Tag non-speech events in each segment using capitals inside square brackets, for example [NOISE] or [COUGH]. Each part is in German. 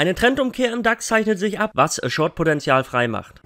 Eine Trendumkehr im DAX zeichnet sich ab, was Short-Potenzial macht.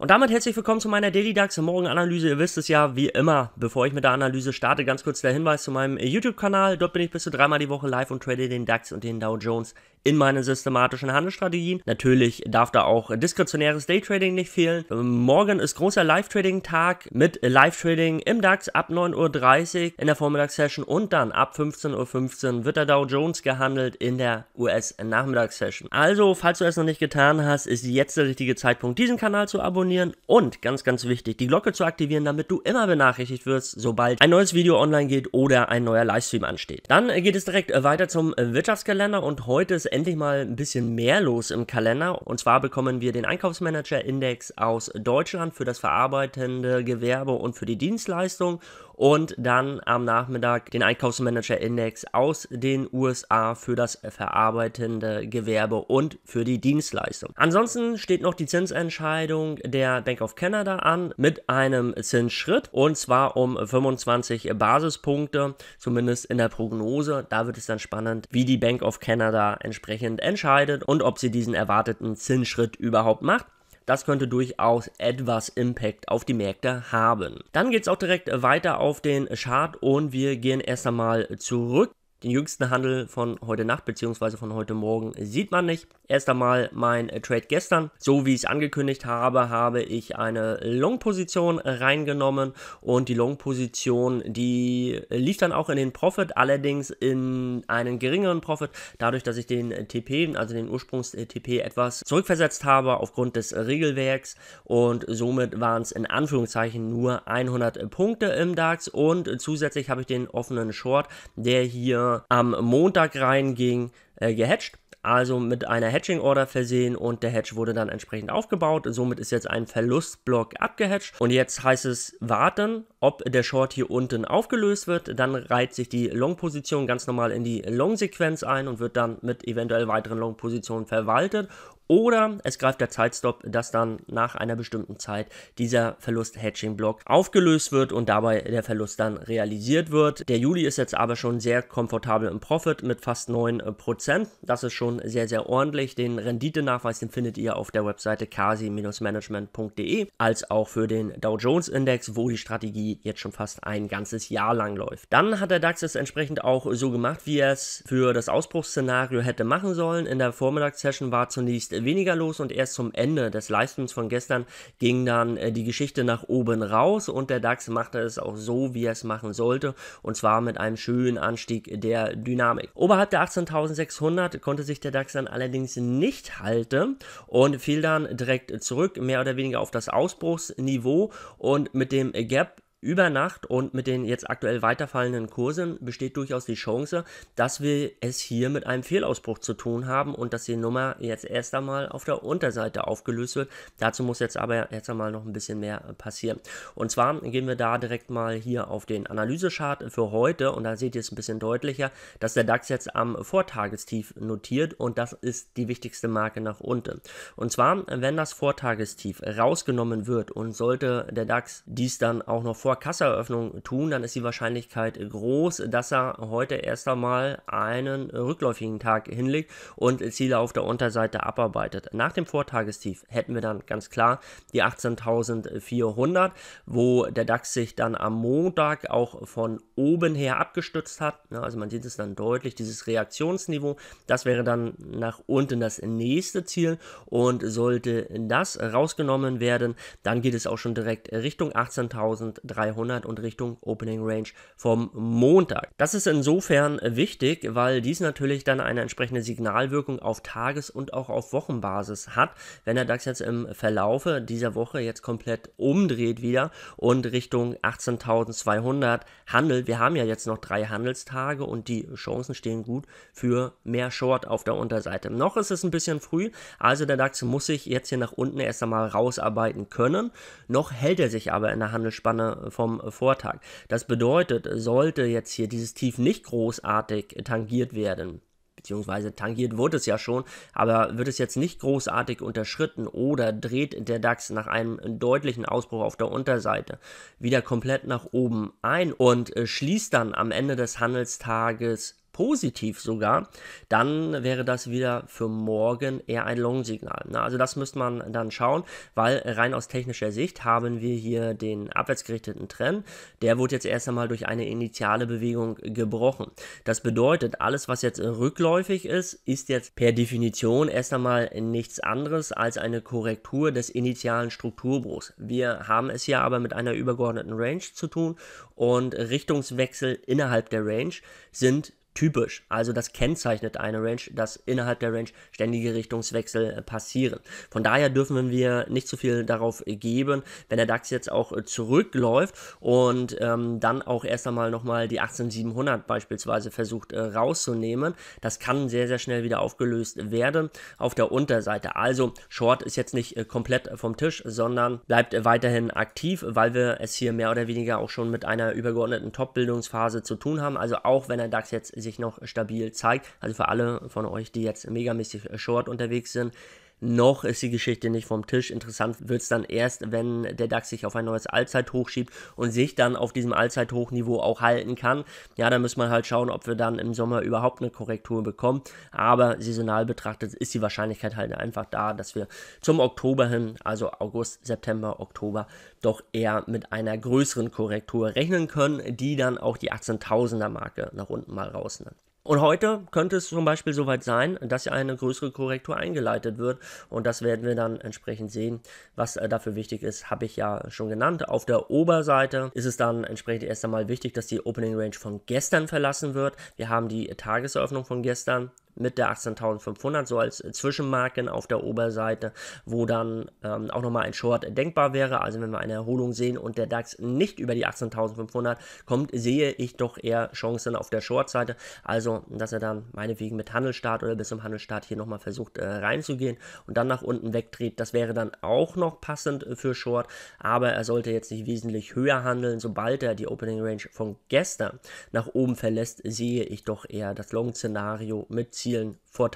Und damit herzlich willkommen zu meiner Daily DAX Morgenanalyse. Ihr wisst es ja, wie immer, bevor ich mit der Analyse starte, ganz kurz der Hinweis zu meinem YouTube-Kanal. Dort bin ich bis zu dreimal die Woche live und trade den DAX und den Dow Jones in meine systematischen Handelsstrategien. Natürlich darf da auch diskretionäres Daytrading nicht fehlen. Morgen ist großer Live-Trading-Tag mit Live-Trading im DAX ab 9.30 Uhr in der Vormittagssession und dann ab 15.15 Uhr .15 wird der Dow Jones gehandelt in der US-Nachmittagssession. Also, falls du es noch nicht getan hast, ist jetzt der richtige Zeitpunkt, diesen Kanal zu abonnieren und ganz, ganz wichtig, die Glocke zu aktivieren, damit du immer benachrichtigt wirst, sobald ein neues Video online geht oder ein neuer Livestream ansteht. Dann geht es direkt weiter zum Wirtschaftskalender und heute ist endlich mal ein bisschen mehr los im Kalender. Und zwar bekommen wir den Einkaufsmanager-Index aus Deutschland für das verarbeitende Gewerbe und für die Dienstleistung. Und dann am Nachmittag den Einkaufsmanager-Index aus den USA für das verarbeitende Gewerbe und für die Dienstleistung. Ansonsten steht noch die Zinsentscheidung der Bank of Canada an mit einem Zinsschritt und zwar um 25 Basispunkte, zumindest in der Prognose. Da wird es dann spannend, wie die Bank of Canada entsprechend entsprechend entscheidet und ob sie diesen erwarteten Zinsschritt überhaupt macht. Das könnte durchaus etwas Impact auf die Märkte haben. Dann geht es auch direkt weiter auf den Chart und wir gehen erst einmal zurück den jüngsten Handel von heute Nacht bzw. von heute Morgen sieht man nicht. Erst einmal mein äh, Trade gestern. So wie ich es angekündigt habe, habe ich eine Long-Position reingenommen und die Long-Position, die lief dann auch in den Profit, allerdings in einen geringeren Profit, dadurch, dass ich den äh, TP, also den Ursprungs-TP äh, etwas zurückversetzt habe aufgrund des Regelwerks und somit waren es in Anführungszeichen nur 100 Punkte im DAX und zusätzlich habe ich den offenen Short, der hier am Montag reinging, äh, gehatcht also mit einer Hatching Order versehen und der Hatch wurde dann entsprechend aufgebaut. Somit ist jetzt ein Verlustblock abgehatcht und jetzt heißt es warten, ob der Short hier unten aufgelöst wird. Dann reiht sich die Long-Position ganz normal in die Long-Sequenz ein und wird dann mit eventuell weiteren Long-Positionen verwaltet oder es greift der Zeitstop, dass dann nach einer bestimmten Zeit dieser Verlust-Hedging-Block aufgelöst wird und dabei der Verlust dann realisiert wird. Der Juli ist jetzt aber schon sehr komfortabel im Profit mit fast 9%. Äh, das ist schon sehr, sehr ordentlich. Den Renditenachweis, den findet ihr auf der Webseite kasi-management.de, als auch für den Dow Jones Index, wo die Strategie jetzt schon fast ein ganzes Jahr lang läuft. Dann hat der DAX es entsprechend auch so gemacht, wie er es für das Ausbruchsszenario hätte machen sollen. In der Vormittagssession war zunächst weniger los und erst zum Ende des Livestreams von gestern ging dann äh, die Geschichte nach oben raus und der DAX machte es auch so, wie er es machen sollte und zwar mit einem schönen Anstieg der Dynamik. Oberhalb der 18.600 konnte sich der DAX dann allerdings nicht halten und fiel dann direkt zurück, mehr oder weniger auf das Ausbruchsniveau und mit dem Gap über Nacht und mit den jetzt aktuell weiterfallenden Kursen besteht durchaus die Chance, dass wir es hier mit einem Fehlausbruch zu tun haben und dass die Nummer jetzt erst einmal auf der Unterseite aufgelöst wird. Dazu muss jetzt aber erst einmal noch ein bisschen mehr passieren. Und zwar gehen wir da direkt mal hier auf den Analysechart für heute und da seht ihr es ein bisschen deutlicher, dass der DAX jetzt am Vortagestief notiert und das ist die wichtigste Marke nach unten. Und zwar, wenn das Vortagestief rausgenommen wird und sollte der DAX dies dann auch noch vor vor Kasseröffnung tun, dann ist die Wahrscheinlichkeit groß, dass er heute erst einmal einen rückläufigen Tag hinlegt und Ziele auf der Unterseite abarbeitet. Nach dem Vortagestief hätten wir dann ganz klar die 18.400, wo der DAX sich dann am Montag auch von oben her abgestützt hat. Also man sieht es dann deutlich, dieses Reaktionsniveau, das wäre dann nach unten das nächste Ziel und sollte das rausgenommen werden, dann geht es auch schon direkt Richtung 18.300. 300 und Richtung Opening Range vom Montag. Das ist insofern wichtig, weil dies natürlich dann eine entsprechende Signalwirkung auf Tages- und auch auf Wochenbasis hat, wenn der DAX jetzt im Verlaufe dieser Woche jetzt komplett umdreht wieder und Richtung 18.200 handelt. Wir haben ja jetzt noch drei Handelstage und die Chancen stehen gut für mehr Short auf der Unterseite. Noch ist es ein bisschen früh, also der DAX muss sich jetzt hier nach unten erst einmal rausarbeiten können. Noch hält er sich aber in der Handelsspanne vom Vortag. Das bedeutet, sollte jetzt hier dieses Tief nicht großartig tangiert werden, beziehungsweise tangiert wurde es ja schon, aber wird es jetzt nicht großartig unterschritten oder dreht der DAX nach einem deutlichen Ausbruch auf der Unterseite wieder komplett nach oben ein und äh, schließt dann am Ende des Handelstages positiv sogar, dann wäre das wieder für morgen eher ein Long-Signal. Also das müsste man dann schauen, weil rein aus technischer Sicht haben wir hier den abwärtsgerichteten Trend. Der wurde jetzt erst einmal durch eine initiale Bewegung gebrochen. Das bedeutet, alles, was jetzt rückläufig ist, ist jetzt per Definition erst einmal nichts anderes als eine Korrektur des initialen Strukturbruchs. Wir haben es hier aber mit einer übergeordneten Range zu tun und Richtungswechsel innerhalb der Range sind typisch. Also das kennzeichnet eine Range, dass innerhalb der Range ständige Richtungswechsel äh, passieren. Von daher dürfen wir nicht zu viel darauf äh, geben, wenn der DAX jetzt auch äh, zurückläuft und ähm, dann auch erst einmal nochmal die 18700 beispielsweise versucht äh, rauszunehmen. Das kann sehr, sehr schnell wieder aufgelöst werden auf der Unterseite. Also Short ist jetzt nicht äh, komplett vom Tisch, sondern bleibt weiterhin aktiv, weil wir es hier mehr oder weniger auch schon mit einer übergeordneten Top-Bildungsphase zu tun haben. Also auch wenn der DAX jetzt sich noch stabil zeigt. Also für alle von euch, die jetzt megamäßig äh, short unterwegs sind, noch ist die Geschichte nicht vom Tisch. Interessant wird es dann erst, wenn der DAX sich auf ein neues Allzeithoch schiebt und sich dann auf diesem Allzeithochniveau auch halten kann. Ja, da muss man halt schauen, ob wir dann im Sommer überhaupt eine Korrektur bekommen. Aber saisonal betrachtet ist die Wahrscheinlichkeit halt einfach da, dass wir zum Oktober hin, also August, September, Oktober, doch eher mit einer größeren Korrektur rechnen können, die dann auch die 18.000er Marke nach unten mal rausnimmt. Und heute könnte es zum Beispiel soweit sein, dass eine größere Korrektur eingeleitet wird. Und das werden wir dann entsprechend sehen. Was äh, dafür wichtig ist, habe ich ja schon genannt. Auf der Oberseite ist es dann entsprechend erst einmal wichtig, dass die Opening Range von gestern verlassen wird. Wir haben die Tageseröffnung von gestern mit der 18.500, so als äh, Zwischenmarken auf der Oberseite, wo dann ähm, auch nochmal ein Short denkbar wäre. Also wenn wir eine Erholung sehen und der DAX nicht über die 18.500 kommt, sehe ich doch eher Chancen auf der Short-Seite. Also, dass er dann meinetwegen mit Handelstart oder bis zum Handelstart hier nochmal versucht äh, reinzugehen und dann nach unten wegdreht, das wäre dann auch noch passend äh, für Short. Aber er sollte jetzt nicht wesentlich höher handeln. Sobald er die Opening Range von gestern nach oben verlässt, sehe ich doch eher das Long-Szenario mit Zielen vor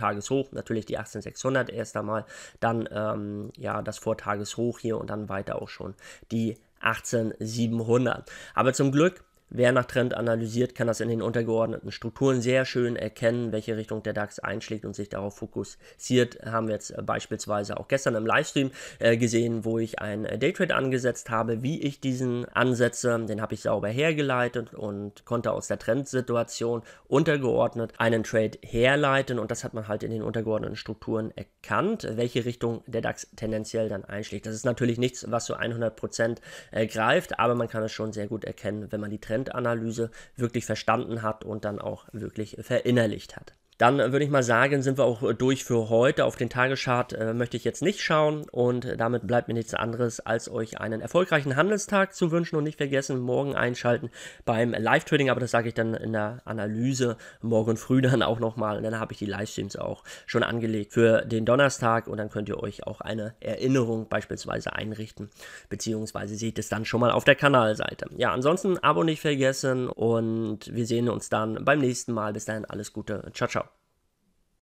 natürlich die 18600 erst einmal, dann ähm, ja das Vortageshoch hier und dann weiter auch schon die 18700. Aber zum Glück Wer nach Trend analysiert, kann das in den untergeordneten Strukturen sehr schön erkennen, welche Richtung der DAX einschlägt und sich darauf fokussiert. Haben wir jetzt äh, beispielsweise auch gestern im Livestream äh, gesehen, wo ich ein äh, Daytrade angesetzt habe, wie ich diesen ansetze. Den habe ich sauber hergeleitet und konnte aus der Trendsituation untergeordnet einen Trade herleiten. Und das hat man halt in den untergeordneten Strukturen erkannt, welche Richtung der DAX tendenziell dann einschlägt. Das ist natürlich nichts, was so 100% äh, greift, aber man kann es schon sehr gut erkennen, wenn man die Trends end analyse wirklich verstanden hat und dann auch wirklich verinnerlicht hat. Dann äh, würde ich mal sagen, sind wir auch äh, durch für heute. Auf den Tageschart äh, möchte ich jetzt nicht schauen und damit bleibt mir nichts anderes, als euch einen erfolgreichen Handelstag zu wünschen und nicht vergessen, morgen einschalten beim Live-Trading, aber das sage ich dann in der Analyse morgen früh [LAUGHS] dann auch nochmal und dann habe ich die Livestreams auch schon angelegt für den Donnerstag und dann könnt ihr euch auch eine Erinnerung beispielsweise einrichten, beziehungsweise seht es dann schon mal auf der Kanalseite. Ja, ansonsten Abo nicht vergessen und wir sehen uns dann beim nächsten Mal. Bis dahin alles Gute. Ciao, ciao.